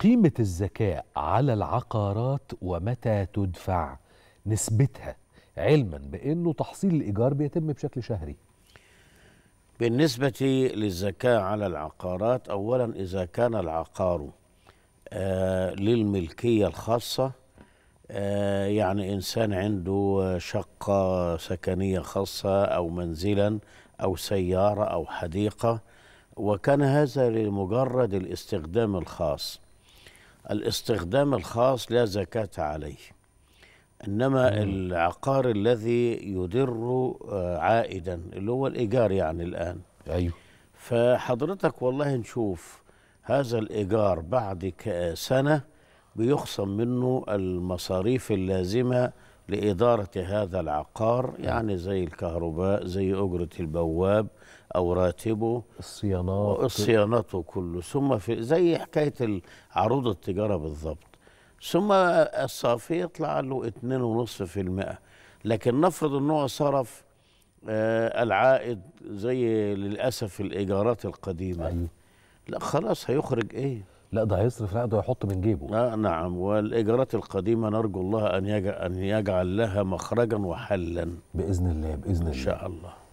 قيمة الزكاة على العقارات ومتى تدفع نسبتها علما بأنه تحصيل الإيجار بيتم بشكل شهري بالنسبة للزكاة على العقارات أولا إذا كان العقار آه للملكية الخاصة آه يعني إنسان عنده شقة سكنية خاصة أو منزلا أو سيارة أو حديقة وكان هذا لمجرد الاستخدام الخاص الاستخدام الخاص لا زكاة عليه إنما مم. العقار الذي يدر آه، عائدا اللي هو الإيجار يعني الآن أيوه فحضرتك والله نشوف هذا الإيجار بعد سنة بيخصم منه المصاريف اللازمة لإدارة هذا العقار نعم. يعني زي الكهرباء زي أجرة البواب أو راتبه الصيانات الصيانات كله ثم في زي حكاية عروض التجارة بالضبط ثم الصافي يطلع له 2.5% لكن نفرض أنه هو صرف آه العائد زي للأسف الإيجارات القديمة أيوه. لا خلاص هيخرج إيه لا ده هيصرف لا ده هيحط من جيبه آه نعم والايجارات القديمه نرجو الله ان يجعل ان يجعل لها مخرجا وحلا باذن الله باذن الله ان شاء الله